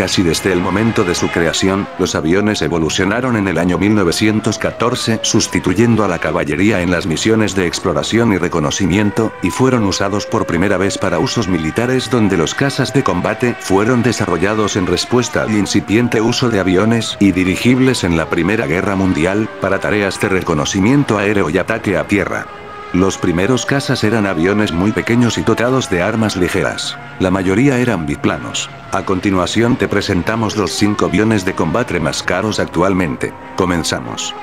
Casi desde el momento de su creación, los aviones evolucionaron en el año 1914 sustituyendo a la caballería en las misiones de exploración y reconocimiento, y fueron usados por primera vez para usos militares donde los casas de combate fueron desarrollados en respuesta al incipiente uso de aviones y dirigibles en la Primera Guerra Mundial, para tareas de reconocimiento aéreo y ataque a tierra. Los primeros casas eran aviones muy pequeños y dotados de armas ligeras. La mayoría eran biplanos. A continuación te presentamos los 5 aviones de combate más caros actualmente. Comenzamos.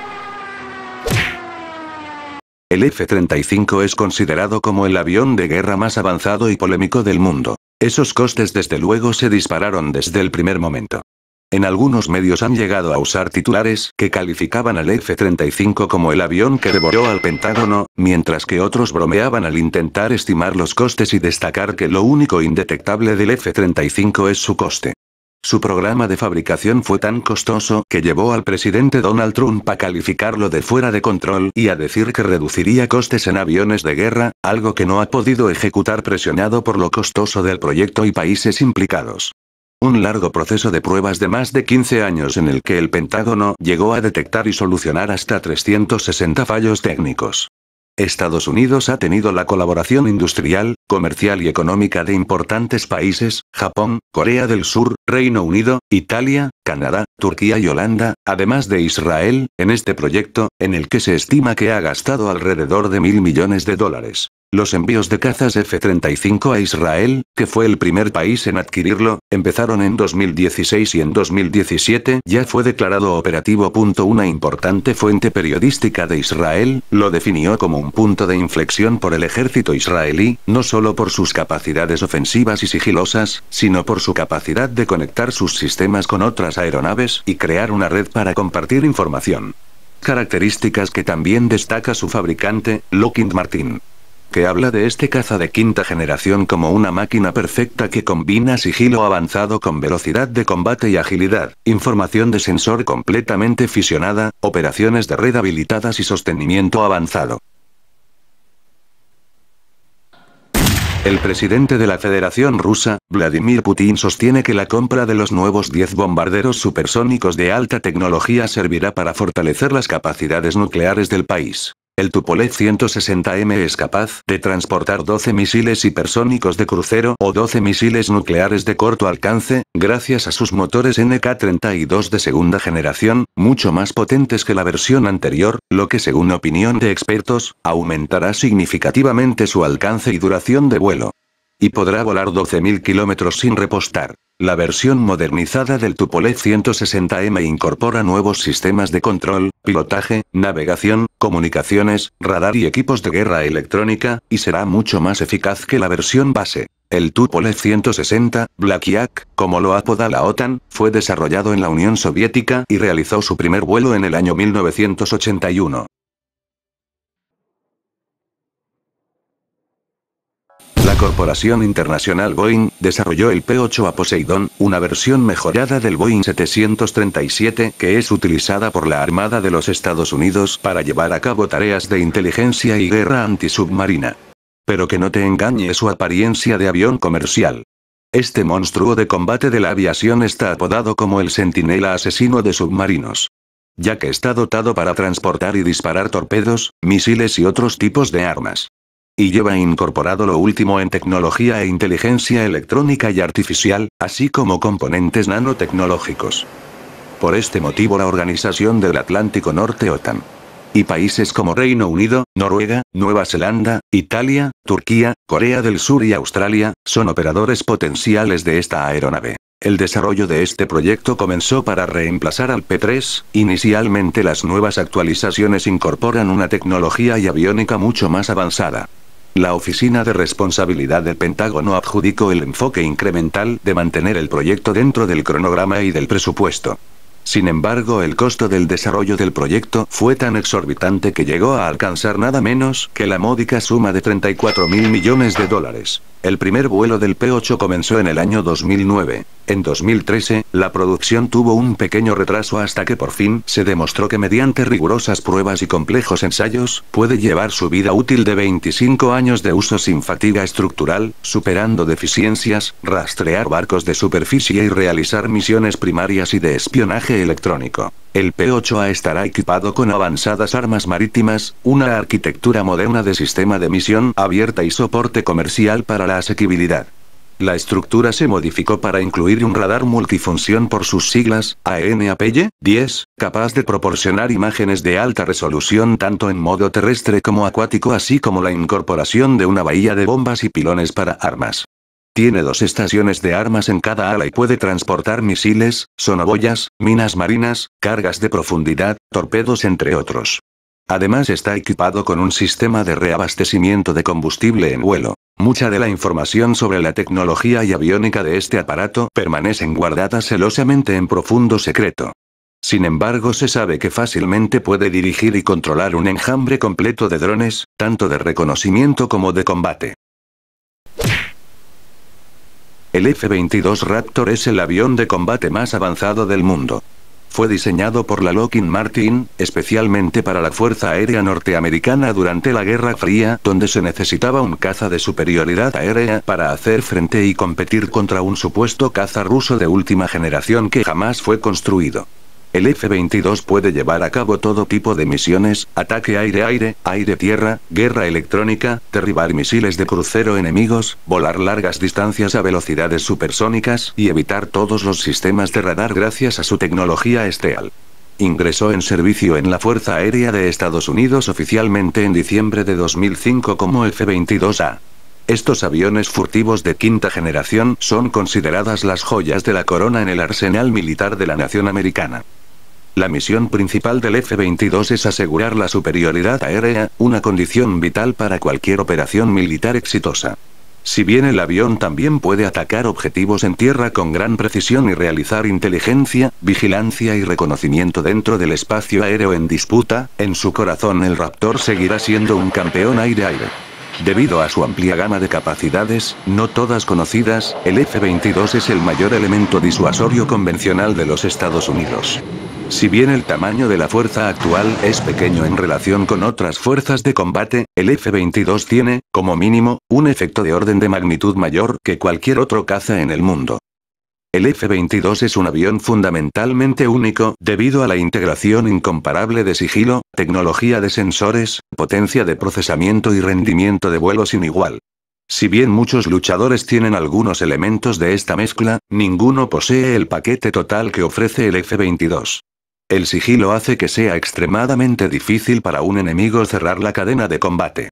El F-35 es considerado como el avión de guerra más avanzado y polémico del mundo. Esos costes desde luego se dispararon desde el primer momento. En algunos medios han llegado a usar titulares que calificaban al F-35 como el avión que devoró al Pentágono, mientras que otros bromeaban al intentar estimar los costes y destacar que lo único indetectable del F-35 es su coste. Su programa de fabricación fue tan costoso que llevó al presidente Donald Trump a calificarlo de fuera de control y a decir que reduciría costes en aviones de guerra, algo que no ha podido ejecutar presionado por lo costoso del proyecto y países implicados. Un largo proceso de pruebas de más de 15 años en el que el Pentágono llegó a detectar y solucionar hasta 360 fallos técnicos. Estados Unidos ha tenido la colaboración industrial, comercial y económica de importantes países, Japón, Corea del Sur, Reino Unido, Italia, Canadá, Turquía y Holanda, además de Israel, en este proyecto, en el que se estima que ha gastado alrededor de mil millones de dólares. Los envíos de cazas F-35 a Israel, que fue el primer país en adquirirlo, empezaron en 2016 y en 2017 ya fue declarado operativo. Una importante fuente periodística de Israel lo definió como un punto de inflexión por el ejército israelí, no solo por sus capacidades ofensivas y sigilosas, sino por su capacidad de conectar sus sistemas con otras aeronaves y crear una red para compartir información. Características que también destaca su fabricante, Lockheed Martin que habla de este caza de quinta generación como una máquina perfecta que combina sigilo avanzado con velocidad de combate y agilidad, información de sensor completamente fisionada, operaciones de red habilitadas y sostenimiento avanzado. El presidente de la Federación Rusa, Vladimir Putin sostiene que la compra de los nuevos 10 bombarderos supersónicos de alta tecnología servirá para fortalecer las capacidades nucleares del país. El Tupolev 160M es capaz de transportar 12 misiles hipersónicos de crucero o 12 misiles nucleares de corto alcance, gracias a sus motores NK-32 de segunda generación, mucho más potentes que la versión anterior, lo que según opinión de expertos, aumentará significativamente su alcance y duración de vuelo. Y podrá volar 12.000 kilómetros sin repostar. La versión modernizada del Tupolev 160M incorpora nuevos sistemas de control, pilotaje, navegación, comunicaciones, radar y equipos de guerra electrónica, y será mucho más eficaz que la versión base. El Tupolev 160, Yak, como lo apoda la OTAN, fue desarrollado en la Unión Soviética y realizó su primer vuelo en el año 1981. Corporación Internacional Boeing, desarrolló el P-8A Poseidon, una versión mejorada del Boeing 737 que es utilizada por la Armada de los Estados Unidos para llevar a cabo tareas de inteligencia y guerra antisubmarina. Pero que no te engañe su apariencia de avión comercial. Este monstruo de combate de la aviación está apodado como el sentinela Asesino de Submarinos ya que está dotado para transportar y disparar torpedos, misiles y otros tipos de armas y lleva incorporado lo último en tecnología e inteligencia electrónica y artificial, así como componentes nanotecnológicos. Por este motivo la Organización del Atlántico Norte OTAN y países como Reino Unido, Noruega, Nueva Zelanda, Italia, Turquía, Corea del Sur y Australia, son operadores potenciales de esta aeronave. El desarrollo de este proyecto comenzó para reemplazar al P-3, inicialmente las nuevas actualizaciones incorporan una tecnología y aviónica mucho más avanzada. La Oficina de Responsabilidad del Pentágono adjudicó el enfoque incremental de mantener el proyecto dentro del cronograma y del presupuesto. Sin embargo, el costo del desarrollo del proyecto fue tan exorbitante que llegó a alcanzar nada menos que la módica suma de 34 mil millones de dólares. El primer vuelo del P-8 comenzó en el año 2009. En 2013, la producción tuvo un pequeño retraso hasta que por fin se demostró que mediante rigurosas pruebas y complejos ensayos, puede llevar su vida útil de 25 años de uso sin fatiga estructural, superando deficiencias, rastrear barcos de superficie y realizar misiones primarias y de espionaje electrónico. El P-8A estará equipado con avanzadas armas marítimas, una arquitectura moderna de sistema de misión abierta y soporte comercial para la asequibilidad. La estructura se modificó para incluir un radar multifunción por sus siglas, ANAPY 10, capaz de proporcionar imágenes de alta resolución tanto en modo terrestre como acuático así como la incorporación de una bahía de bombas y pilones para armas. Tiene dos estaciones de armas en cada ala y puede transportar misiles, sonoboyas, minas marinas, cargas de profundidad, torpedos entre otros. Además está equipado con un sistema de reabastecimiento de combustible en vuelo. Mucha de la información sobre la tecnología y aviónica de este aparato permanecen guardadas celosamente en profundo secreto. Sin embargo, se sabe que fácilmente puede dirigir y controlar un enjambre completo de drones, tanto de reconocimiento como de combate. El F-22 Raptor es el avión de combate más avanzado del mundo. Fue diseñado por la Lockheed Martin, especialmente para la Fuerza Aérea Norteamericana durante la Guerra Fría, donde se necesitaba un caza de superioridad aérea para hacer frente y competir contra un supuesto caza ruso de última generación que jamás fue construido. El F-22 puede llevar a cabo todo tipo de misiones, ataque aire-aire, aire-tierra, guerra electrónica, derribar misiles de crucero enemigos, volar largas distancias a velocidades supersónicas y evitar todos los sistemas de radar gracias a su tecnología esteal. Ingresó en servicio en la Fuerza Aérea de Estados Unidos oficialmente en diciembre de 2005 como F-22A. Estos aviones furtivos de quinta generación son consideradas las joyas de la corona en el arsenal militar de la nación americana. La misión principal del F-22 es asegurar la superioridad aérea, una condición vital para cualquier operación militar exitosa. Si bien el avión también puede atacar objetivos en tierra con gran precisión y realizar inteligencia, vigilancia y reconocimiento dentro del espacio aéreo en disputa, en su corazón el Raptor seguirá siendo un campeón aire-aire. Debido a su amplia gama de capacidades, no todas conocidas, el F-22 es el mayor elemento disuasorio convencional de los Estados Unidos. Si bien el tamaño de la fuerza actual es pequeño en relación con otras fuerzas de combate, el F-22 tiene, como mínimo, un efecto de orden de magnitud mayor que cualquier otro caza en el mundo. El F-22 es un avión fundamentalmente único, debido a la integración incomparable de sigilo, tecnología de sensores, potencia de procesamiento y rendimiento de vuelo sin igual. Si bien muchos luchadores tienen algunos elementos de esta mezcla, ninguno posee el paquete total que ofrece el F-22. El sigilo hace que sea extremadamente difícil para un enemigo cerrar la cadena de combate.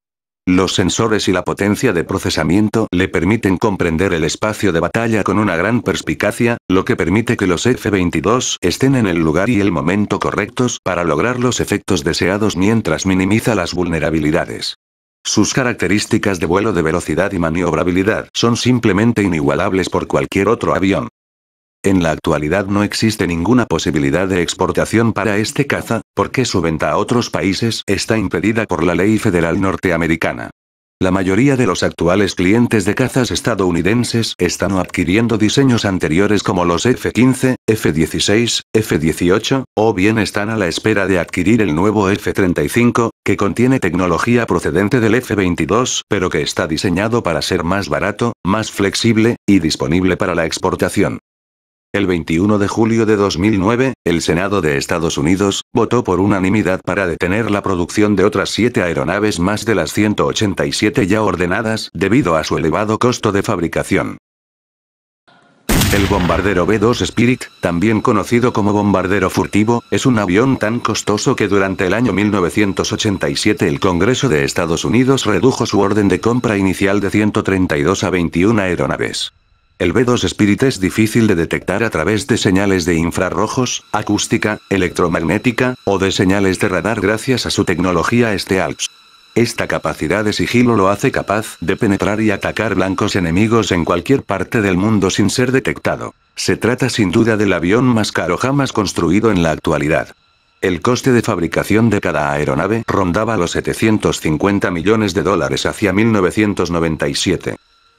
Los sensores y la potencia de procesamiento le permiten comprender el espacio de batalla con una gran perspicacia, lo que permite que los F-22 estén en el lugar y el momento correctos para lograr los efectos deseados mientras minimiza las vulnerabilidades. Sus características de vuelo de velocidad y maniobrabilidad son simplemente inigualables por cualquier otro avión. En la actualidad no existe ninguna posibilidad de exportación para este caza, porque su venta a otros países está impedida por la ley federal norteamericana. La mayoría de los actuales clientes de cazas estadounidenses están adquiriendo diseños anteriores como los F-15, F-16, F-18, o bien están a la espera de adquirir el nuevo F-35, que contiene tecnología procedente del F-22, pero que está diseñado para ser más barato, más flexible, y disponible para la exportación. El 21 de julio de 2009, el Senado de Estados Unidos, votó por unanimidad para detener la producción de otras siete aeronaves más de las 187 ya ordenadas debido a su elevado costo de fabricación. El bombardero B-2 Spirit, también conocido como bombardero furtivo, es un avión tan costoso que durante el año 1987 el Congreso de Estados Unidos redujo su orden de compra inicial de 132 a 21 aeronaves. El B2 Spirit es difícil de detectar a través de señales de infrarrojos, acústica, electromagnética, o de señales de radar gracias a su tecnología Stealth. Esta capacidad de sigilo lo hace capaz de penetrar y atacar blancos enemigos en cualquier parte del mundo sin ser detectado. Se trata sin duda del avión más caro jamás construido en la actualidad. El coste de fabricación de cada aeronave rondaba los 750 millones de dólares hacia 1997.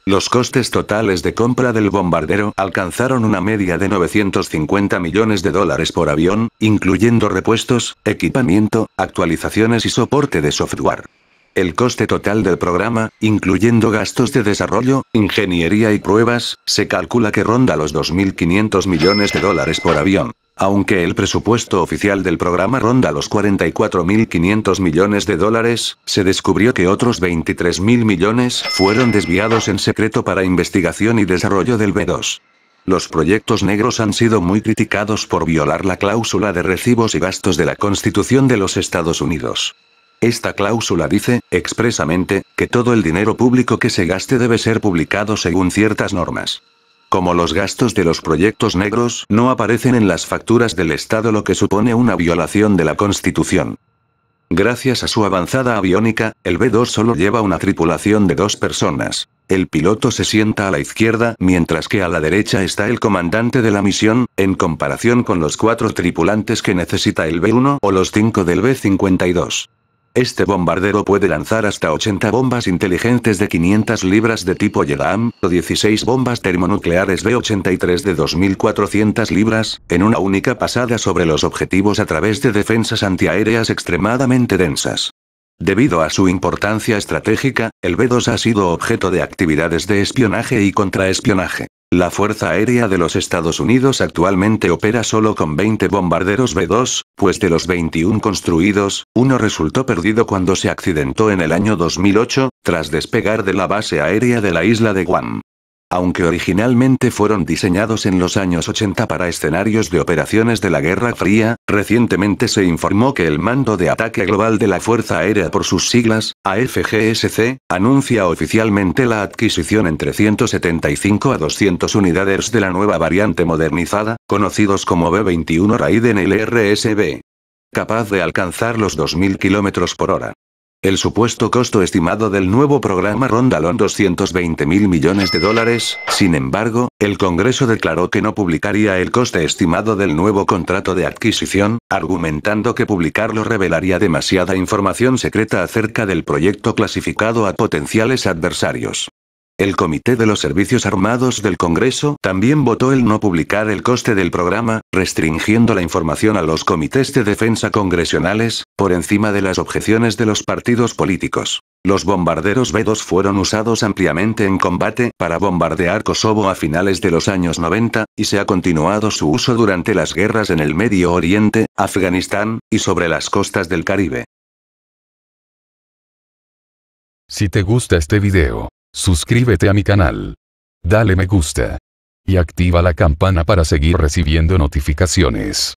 Los costes totales de compra del bombardero alcanzaron una media de 950 millones de dólares por avión, incluyendo repuestos, equipamiento, actualizaciones y soporte de software. El coste total del programa, incluyendo gastos de desarrollo, ingeniería y pruebas, se calcula que ronda los 2.500 millones de dólares por avión. Aunque el presupuesto oficial del programa ronda los 44.500 millones de dólares, se descubrió que otros 23.000 millones fueron desviados en secreto para investigación y desarrollo del B2. Los proyectos negros han sido muy criticados por violar la cláusula de recibos y gastos de la Constitución de los Estados Unidos. Esta cláusula dice, expresamente, que todo el dinero público que se gaste debe ser publicado según ciertas normas. Como los gastos de los proyectos negros no aparecen en las facturas del Estado lo que supone una violación de la Constitución. Gracias a su avanzada aviónica, el B-2 solo lleva una tripulación de dos personas. El piloto se sienta a la izquierda mientras que a la derecha está el comandante de la misión, en comparación con los cuatro tripulantes que necesita el B-1 o los cinco del B-52. Este bombardero puede lanzar hasta 80 bombas inteligentes de 500 libras de tipo Yedam, o 16 bombas termonucleares b 83 de 2400 libras, en una única pasada sobre los objetivos a través de defensas antiaéreas extremadamente densas. Debido a su importancia estratégica, el B-2 ha sido objeto de actividades de espionaje y contraespionaje. La Fuerza Aérea de los Estados Unidos actualmente opera solo con 20 bombarderos B-2, pues de los 21 construidos, uno resultó perdido cuando se accidentó en el año 2008, tras despegar de la base aérea de la isla de Guam. Aunque originalmente fueron diseñados en los años 80 para escenarios de operaciones de la Guerra Fría, recientemente se informó que el Mando de Ataque Global de la Fuerza Aérea por sus siglas, AFGSC, anuncia oficialmente la adquisición entre 175 a 200 unidades de la nueva variante modernizada, conocidos como B-21 Raiden LRSB capaz de alcanzar los 2.000 km por hora. El supuesto costo estimado del nuevo programa ronda 220 mil millones de dólares, sin embargo, el Congreso declaró que no publicaría el coste estimado del nuevo contrato de adquisición, argumentando que publicarlo revelaría demasiada información secreta acerca del proyecto clasificado a potenciales adversarios. El Comité de los Servicios Armados del Congreso también votó el no publicar el coste del programa, restringiendo la información a los comités de defensa congresionales, por encima de las objeciones de los partidos políticos. Los bombarderos B-2 fueron usados ampliamente en combate para bombardear Kosovo a finales de los años 90, y se ha continuado su uso durante las guerras en el Medio Oriente, Afganistán, y sobre las costas del Caribe. Si te gusta este video, Suscríbete a mi canal. Dale me gusta. Y activa la campana para seguir recibiendo notificaciones.